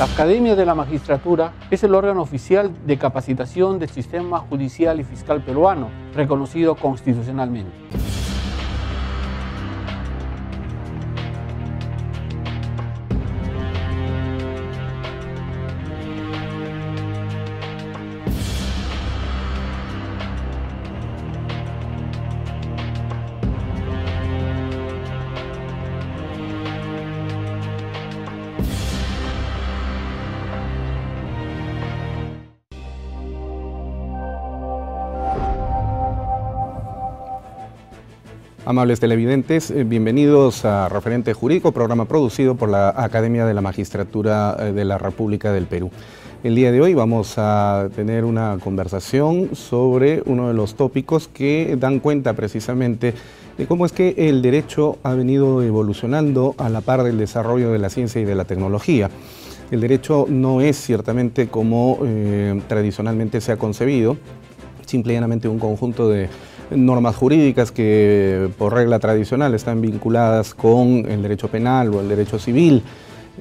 La Academia de la Magistratura es el órgano oficial de capacitación del sistema judicial y fiscal peruano, reconocido constitucionalmente. Amables televidentes, eh, bienvenidos a Referente Jurídico, programa producido por la Academia de la Magistratura eh, de la República del Perú. El día de hoy vamos a tener una conversación sobre uno de los tópicos que dan cuenta precisamente de cómo es que el derecho ha venido evolucionando a la par del desarrollo de la ciencia y de la tecnología. El derecho no es ciertamente como eh, tradicionalmente se ha concebido, simplemente un conjunto de normas jurídicas que por regla tradicional están vinculadas con el derecho penal o el derecho civil,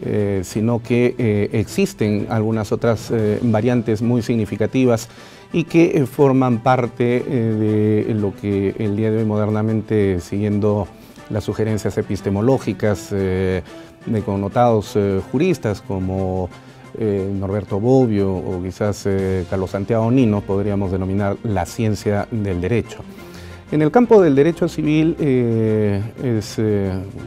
eh, sino que eh, existen algunas otras eh, variantes muy significativas y que forman parte de lo que el día de hoy modernamente, siguiendo las sugerencias epistemológicas de connotados juristas como eh, Norberto Bobbio o quizás eh, Carlos Santiago Nino podríamos denominar la ciencia del derecho. En el campo del derecho civil eh, es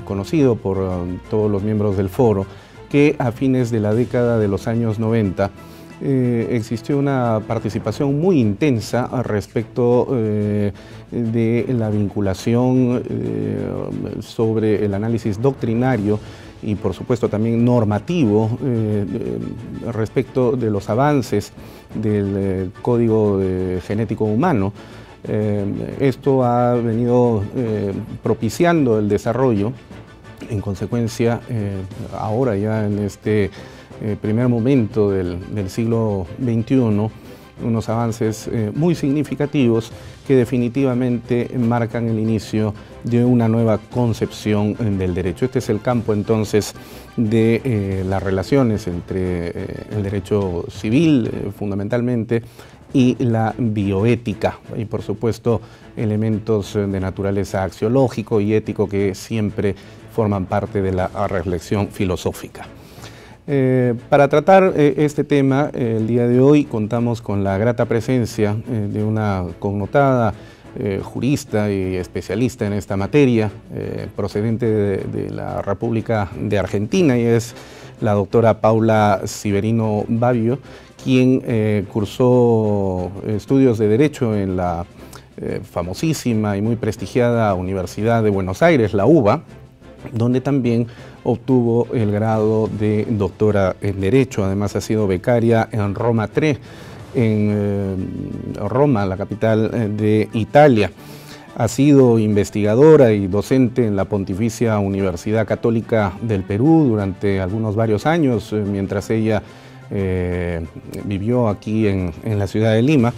conocido por um, todos los miembros del foro que a fines de la década de los años 90 existió una participación muy intensa respecto de la vinculación sobre el análisis doctrinario y por supuesto también normativo eh, eh, respecto de los avances del eh, código genético humano. esto ha venido propiciando el desarrollo, en consecuencia ahora ya en este primer momento del, del siglo XXI, unos avances eh, muy significativos que definitivamente marcan el inicio de una nueva concepción eh, del derecho. Este es el campo entonces de eh, las relaciones entre el derecho civil fundamentalmente y la bioética y por supuesto elementos de naturaleza axiológico y ético que siempre forman parte de la reflexión filosófica. Eh, para tratar eh, este tema, eh, el día de hoy contamos con la grata presencia de una connotada jurista y especialista en esta materia, procedente de, de, la República de Argentina, y es la doctora Paula Siberino Babio, quien cursó estudios de Derecho en la famosísima y muy prestigiada Universidad de Buenos Aires, la UBA, donde también obtuvo el grado de doctora en Derecho, además ha sido becaria en Roma 3, en eh, Roma, la capital eh, de Italia. Ha sido investigadora y docente en la Pontificia Universidad Católica del Perú durante algunos varios años, eh, mientras ella vivió aquí en la ciudad de Lima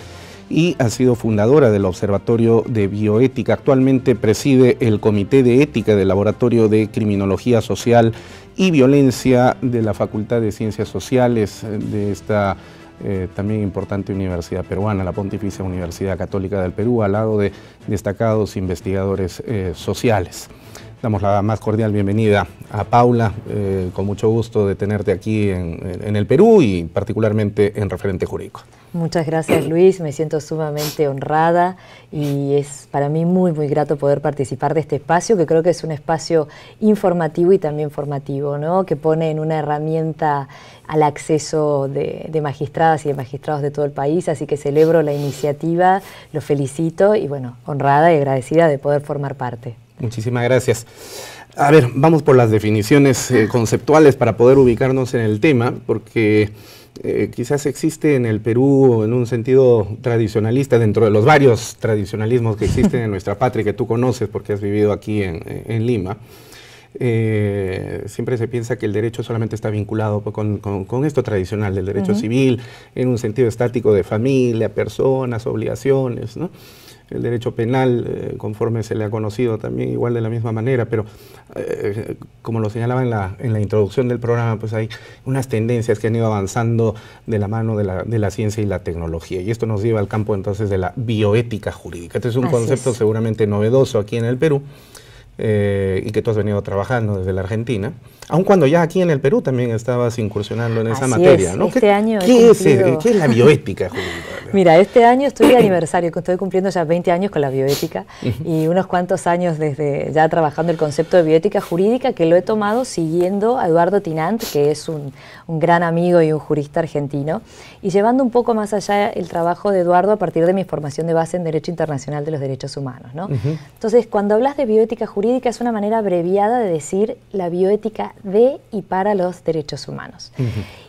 y ha sido fundadora del Observatorio de Bioética. Actualmente preside el Comité de Ética del Laboratorio de Criminología Social y Violencia de la Facultad de Ciencias Sociales de esta eh, también importante universidad peruana, la Pontificia Universidad Católica del Perú, al lado de destacados investigadores eh, sociales. Damos la más cordial bienvenida a Paula, eh, con mucho gusto de tenerte aquí en, el Perú y particularmente en referente jurídico. Muchas gracias Luis, me siento sumamente honrada y es para mí muy muy grato poder participar de este espacio que creo que es un espacio informativo y también formativo, que pone en una herramienta al acceso de, de magistradas y de magistrados de todo el país, así que celebro la iniciativa, lo felicito y bueno, honrada y agradecida de poder formar parte. Muchísimas gracias. A ver, vamos por las definiciones eh, conceptuales para poder ubicarnos en el tema, porque eh, quizás existe en el Perú en un sentido tradicionalista, dentro de los varios tradicionalismos que existen en nuestra patria, que tú conoces porque has vivido aquí en, Lima, eh, siempre se piensa que el derecho solamente está vinculado con, esto tradicional, del derecho civil, en un sentido estático de familia, personas, obligaciones, ¿no? el derecho penal, eh, conforme se le ha conocido también, igual de la misma manera, pero eh, como lo señalaba en la, en la, introducción del programa, pues hay unas tendencias que han ido avanzando de la mano de la, ciencia y la tecnología, y esto nos lleva al campo entonces de la bioética jurídica. Este es un concepto seguramente novedoso aquí en el Perú. Eh, y que tú has venido trabajando desde la Argentina, aun cuando ya aquí en el Perú también estabas incursionando en esa materia. ¿no? Este ¿Qué es la bioética jurídica? Mira, este año estoy de aniversario, estoy cumpliendo ya 20 años con la bioética y unos cuantos años desde ya trabajando el concepto de bioética jurídica que lo he tomado siguiendo a Eduardo Tinant, que es un, gran amigo y un jurista argentino, y llevando un poco más allá el trabajo de Eduardo a partir de mi formación de base en Derecho Internacional de los Derechos Humanos. Entonces, cuando hablas de bioética jurídica es una manera abreviada de decir la bioética de y para los derechos humanos.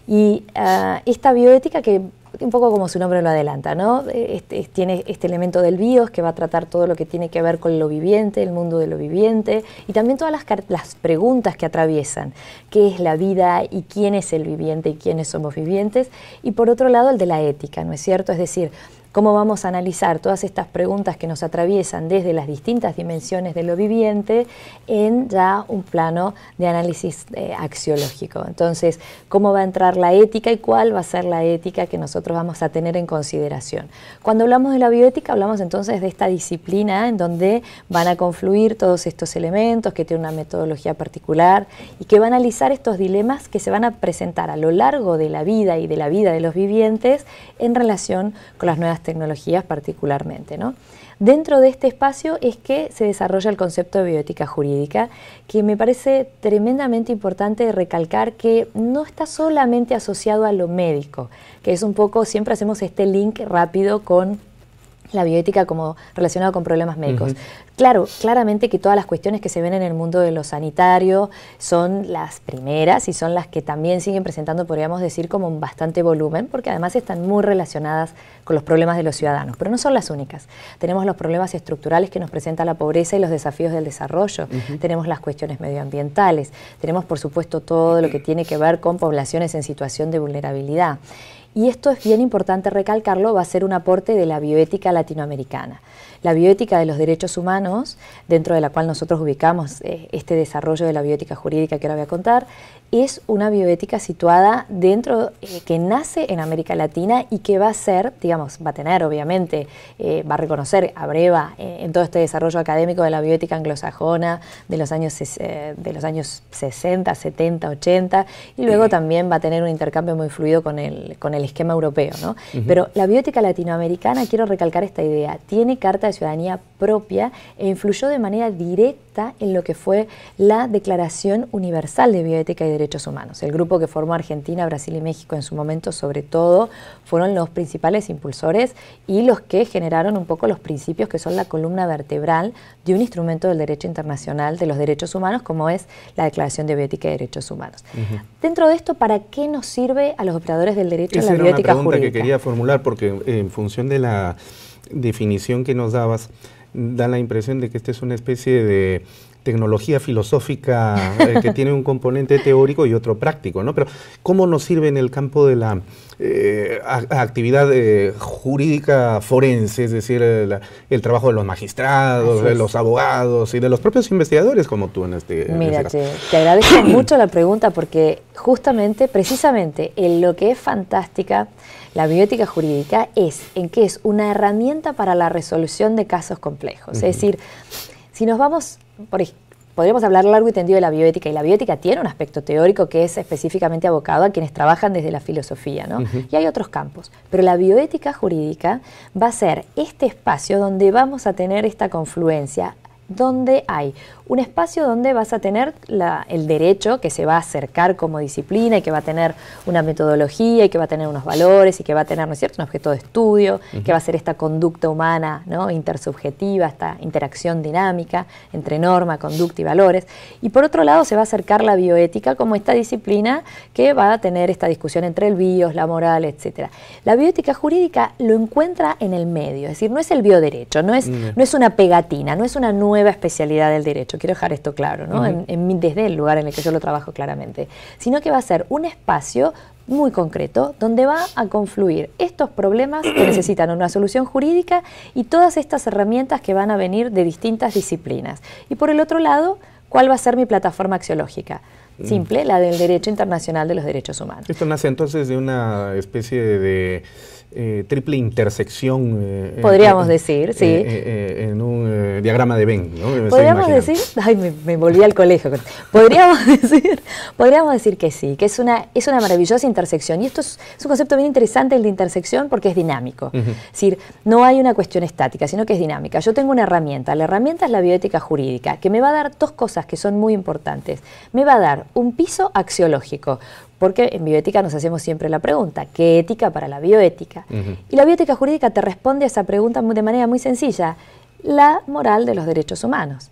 Y ah, esta bioética que un poco como su nombre lo adelanta, ¿no? Eh, este, tiene este elemento del bios que va a tratar todo lo que tiene que ver con lo viviente, el mundo de lo viviente, y también todas las, las preguntas que atraviesan, qué es la vida y quién es el viviente y quiénes somos vivientes, y por otro lado el de la ética, ¿no es cierto? Es decir, cómo vamos a analizar todas estas preguntas que nos atraviesan desde las distintas dimensiones de lo viviente en ya un plano de análisis eh, axiológico. Entonces, cómo va a entrar la ética y cuál va a ser la ética que nosotros vamos a tener en consideración. Cuando hablamos de la bioética, hablamos entonces de esta disciplina en donde van a confluir todos estos elementos, que tiene una metodología particular y que va a analizar estos dilemas que se van a presentar a lo largo de la vida y de la vida de los vivientes en relación con las nuevas tecnologías particularmente. Dentro de este espacio es que se desarrolla el concepto de bioética jurídica, que me parece tremendamente importante recalcar que no está solamente asociado a lo médico, que es un poco, siempre hacemos este link rápido con la bioética como relacionada con problemas médicos. Claro, claramente que todas las cuestiones que se ven en el mundo de lo sanitario son las primeras y son las que también siguen presentando, podríamos decir, como un bastante volumen, porque además están muy relacionadas con los problemas de los ciudadanos, pero no son las únicas. Tenemos los problemas estructurales que nos presenta la pobreza y los desafíos del desarrollo, tenemos las cuestiones medioambientales, tenemos por supuesto todo lo que tiene que ver con poblaciones en situación de vulnerabilidad. Y esto es bien importante recalcarlo, va a ser un aporte de la bioética latinoamericana. La bioética de los derechos humanos, dentro de la cual nosotros ubicamos eh, este desarrollo de la bioética jurídica que ahora voy a contar, es una bioética situada dentro, eh, que nace en América Latina y que va a ser, digamos, va a tener obviamente, eh, va a reconocer a Breva eh, en todo este desarrollo académico de la bioética anglosajona de los años, de los años 60, 70, 80, y luego también va a tener un intercambio muy fluido con el, con el esquema europeo. Pero la bioética latinoamericana, quiero recalcar esta idea, tiene carta de ciudadanía propia e influyó de manera directa en lo que fue la Declaración Universal de Bioética y Derechos humanos. El grupo que formó Argentina, Brasil y México en su momento, sobre todo, fueron los principales impulsores y los que generaron un poco los principios que son la columna vertebral de un instrumento del derecho internacional de los derechos humanos, como es la Declaración de Bioética y Derechos Humanos. Dentro de esto, ¿para qué nos sirve a los operadores del derecho a la bioética jurídica? Es una pregunta que quería formular porque en función de la definición que nos dabas, da la impresión de que esta es una especie de tecnología filosófica eh, que tiene un componente teórico y otro práctico, ¿no? Pero ¿cómo nos sirve en el campo de la eh, actividad eh, jurídica forense, es decir, el, trabajo de los magistrados, de los abogados y de los propios investigadores como tú en este... este Mira, Te, agradezco mucho la pregunta porque justamente, precisamente, en lo que es fantástica la bioética jurídica es en que es una herramienta para la resolución de casos complejos. Es decir, si nos vamos podríamos hablar largo y tendido de la bioética, y la bioética tiene un aspecto teórico que es específicamente abocado a quienes trabajan desde la filosofía, ¿no? Y hay otros campos, pero la bioética jurídica va a ser este espacio donde vamos a tener esta confluencia donde hay un espacio donde vas a tener el derecho que se va a acercar como disciplina y que va a tener una metodología y que va a tener unos valores y que va a tener, ¿no es cierto?, un objeto de estudio, que va a ser esta conducta humana, ¿no?, intersubjetiva, esta interacción dinámica entre norma, conducta y valores. Y por otro lado se va a acercar la bioética como esta disciplina que va a tener esta discusión entre el bios, la moral, etc. La bioética jurídica lo encuentra en el medio, es decir, no es el bioderecho, no es, mm. no es una pegatina, no es una nueva especialidad del derecho quiero dejar esto claro, desde el lugar en el que yo lo trabajo claramente, sino que va a ser un espacio muy concreto donde va a confluir estos problemas que necesitan una solución jurídica y todas estas herramientas que van a venir de distintas disciplinas. Y por el otro lado, ¿cuál va a ser mi plataforma axiológica? Mm. Simple, la del derecho internacional de los derechos humanos. Esto nace entonces de una especie de eh, triple intersección. Eh, eh, podríamos decir, sí. en un diagrama de Venn, ¿no? Podríamos decir, ay, me, volví al colegio. Podríamos decir, podríamos decir que sí, que es una, es una maravillosa intersección. Y esto es, un concepto bien interesante el de intersección porque es dinámico. Es decir, no hay una cuestión estática, sino que es dinámica. Yo tengo una herramienta, la herramienta es la bioética jurídica, que me va a dar dos cosas que son muy importantes. Me va a dar un piso axiológico, porque en bioética nos hacemos siempre la pregunta, ¿qué ética para la bioética? Y la bioética jurídica te responde a esa pregunta de manera muy sencilla, la moral de los derechos humanos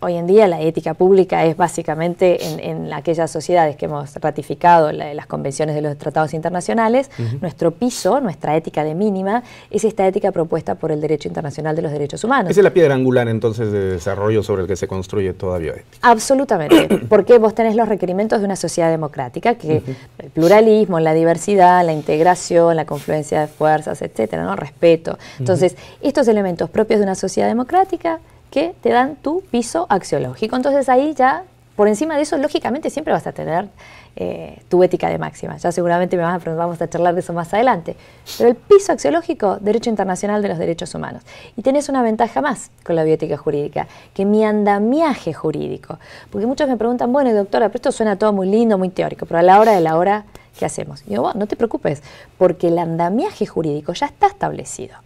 hoy en día la ética pública es básicamente en, aquellas sociedades que hemos ratificado las convenciones de los tratados internacionales, nuestro piso, nuestra ética de mínima, es esta ética propuesta por el derecho internacional de los derechos humanos. Esa es la piedra angular entonces de desarrollo sobre el que se construye toda bioética. Absolutamente, porque vos tenés los requerimientos de una sociedad democrática, que el pluralismo, la diversidad, la integración, la confluencia de fuerzas, etcétera, ¿no? respeto. Entonces, estos elementos propios de una sociedad democrática que te dan tu piso axiológico. Entonces ahí ya, por encima de eso, lógicamente siempre vas a tener eh, tu ética de máxima. Ya seguramente me a vamos a charlar de eso más adelante. Pero el piso axiológico, derecho internacional de los derechos humanos. Y tenés una ventaja más con la bioética jurídica, que mi andamiaje jurídico. Porque muchos me preguntan, bueno, doctora, pero esto suena todo muy lindo, muy teórico, pero a la hora de la hora ¿qué hacemos? yo, no te preocupes, porque el andamiaje jurídico ya está establecido,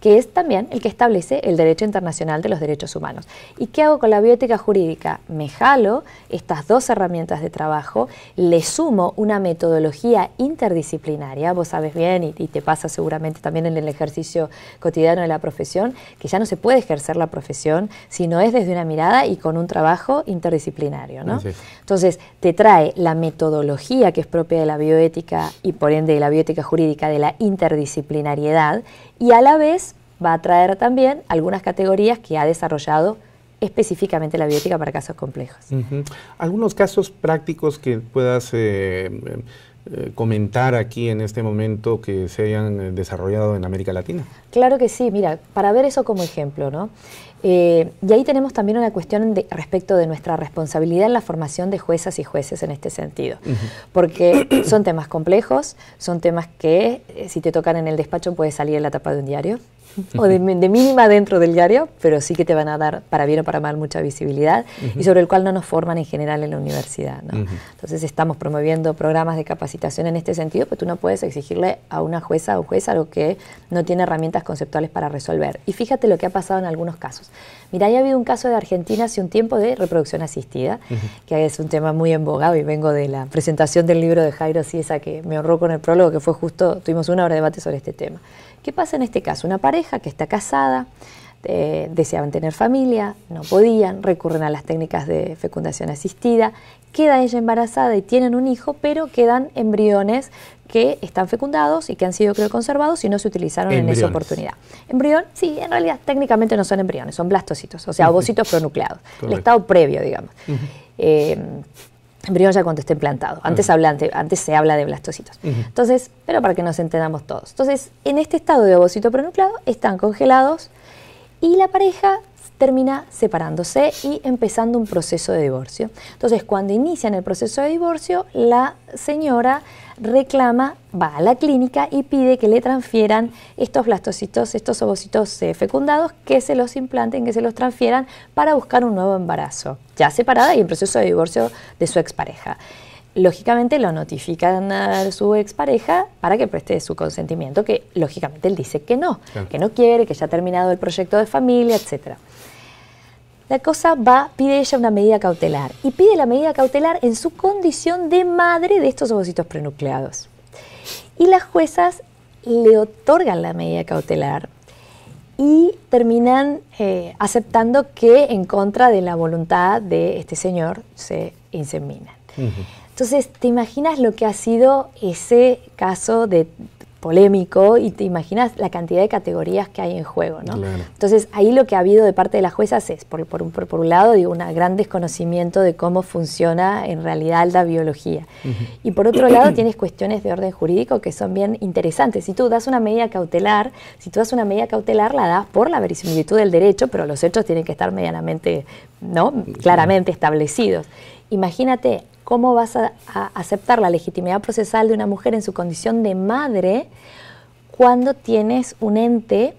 que es también el que establece el derecho internacional de los derechos humanos. ¿Y qué hago con la bioética jurídica? Me jalo estas dos herramientas de trabajo, le sumo una metodología interdisciplinaria, vos sabes bien y, te pasa seguramente también en el ejercicio cotidiano de la profesión, que ya no se puede ejercer la profesión si no es desde una mirada y con un trabajo interdisciplinario. Entonces, te trae la metodología que es propia de la bioética y por ende de la bioética jurídica de la interdisciplinariedad y a la vez va a traer también algunas categorías que ha desarrollado específicamente la bioética para casos complejos. Algunos casos prácticos que puedas... Eh, eh, comentar aquí en este momento que se hayan eh, desarrollado en América Latina? Claro que sí, mira, para ver eso como ejemplo, ¿no? Eh, y ahí tenemos también una cuestión de, respecto de nuestra responsabilidad en la formación de juezas y jueces en este sentido, porque son temas complejos, son temas que si te tocan en el despacho puede salir en la tapa de un diario, o de, mínima dentro del diario, pero sí que te van a dar, para bien o para mal, mucha visibilidad y sobre el cual no nos forman en general en la universidad. Entonces estamos promoviendo programas de capacitación en este sentido, pero pues tú no puedes exigirle a una jueza o juez lo que no tiene herramientas conceptuales para resolver. Y fíjate lo que ha pasado en algunos casos. Mira, ya ha habido un caso de Argentina hace un tiempo de reproducción asistida, que es un tema muy embogado y vengo de la presentación del libro de Jairo Ciesa que me honró con el prólogo, que fue justo, tuvimos una hora de debate sobre este tema. ¿Qué pasa en este caso? Una pareja que está casada, eh, deseaban tener familia, no podían, recurren a las técnicas de fecundación asistida, queda ella embarazada y tienen un hijo, pero quedan embriones que están fecundados y que han sido conservados y no se utilizaron en esa oportunidad. Embrión, sí, en realidad técnicamente no son embriones, son blastocitos, o sea, ovocitos pronucleados, el estado previo, digamos embrión ya cuando esté implantado. Antes, antes se habla de blastocitos. Entonces, pero para que nos entendamos todos. Entonces, en este estado de ovocito pronucleado están congelados y la pareja termina separándose y empezando un proceso de divorcio. Entonces, cuando inician el proceso de divorcio, la señora reclama, va a la clínica y pide que le transfieran estos blastocitos, estos ovocitos fecundados, que se los implanten, que se los transfieran para buscar un nuevo embarazo, ya separada y en proceso de divorcio de su expareja lógicamente lo notifican a su expareja para que preste su consentimiento, que lógicamente él dice que no, que no quiere, que ya ha terminado el proyecto de familia, etcétera la cosa va, pide ella una medida cautelar y pide la medida cautelar en su condición de madre de estos ovocitos prenucleados. Y las juezas le otorgan la medida cautelar y terminan eh, aceptando que en contra de la voluntad de este señor se inseminan. Entonces, ¿te imaginas lo que ha sido ese caso de polémico y te imaginas la cantidad de categorías que hay en juego. ¿no? Entonces ahí lo que ha habido de parte de las juezas es, por, un, por, un lado, digo, un gran desconocimiento de cómo funciona en realidad la biología. Y por otro lado tienes cuestiones de orden jurídico que son bien interesantes. Si tú das una medida cautelar, si tú das una medida cautelar la das por la verisimilitud del derecho, pero los hechos tienen que estar medianamente, ¿no? claramente establecidos. Imagínate ¿Cómo vas a, aceptar la legitimidad procesal de una mujer en su condición de madre cuando tienes un ente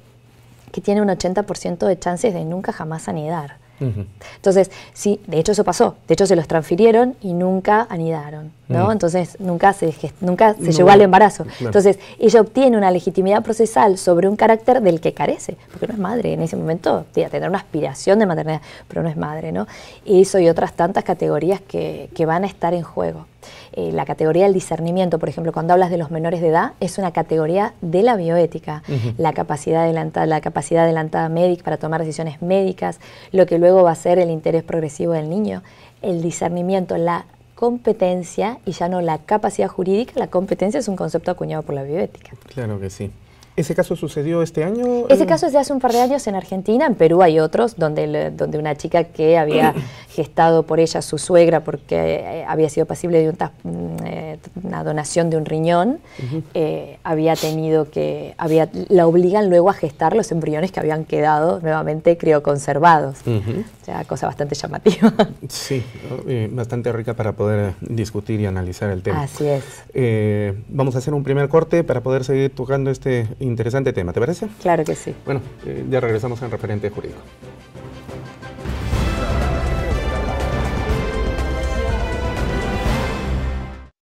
que tiene un 80% de chances de nunca jamás anidar? Entonces, sí, de hecho eso pasó. De hecho se los transfirieron y nunca anidaron, ¿no? Mm. Entonces nunca se, nunca se llegó al embarazo. Entonces, ella obtiene una legitimidad procesal sobre un carácter del que carece, porque no es madre en ese momento, tía, tendrá una aspiración de maternidad, pero no es madre, ¿no? Y eso y otras tantas categorías que, que van a estar en juego. Eh, la categoría del discernimiento, por ejemplo, cuando hablas de los menores de edad, es una categoría de la bioética. La capacidad adelantada, la capacidad adelantada médica para tomar decisiones médicas, lo que luego va a ser el interés progresivo del niño, el discernimiento, la competencia y ya no la capacidad jurídica, la competencia es un concepto acuñado por la bioética. Claro que sí. ¿Ese caso sucedió este año? Ese caso es de hace un par de años en Argentina, en Perú hay otros, donde, donde una chica que había gestado por ella su suegra porque eh, había sido pasible de un, mm, eh, una donación de un riñón, eh, había tenido que, había, la obligan luego a gestar los embriones que habían quedado nuevamente crioconservados. O sea, cosa bastante llamativa. Sí, eh, bastante rica para poder eh, discutir y analizar el tema. Así es. vamos a hacer un primer corte para poder seguir tocando este interesante tema, ¿te parece? Claro que sí. Bueno, ya regresamos en referente jurídico.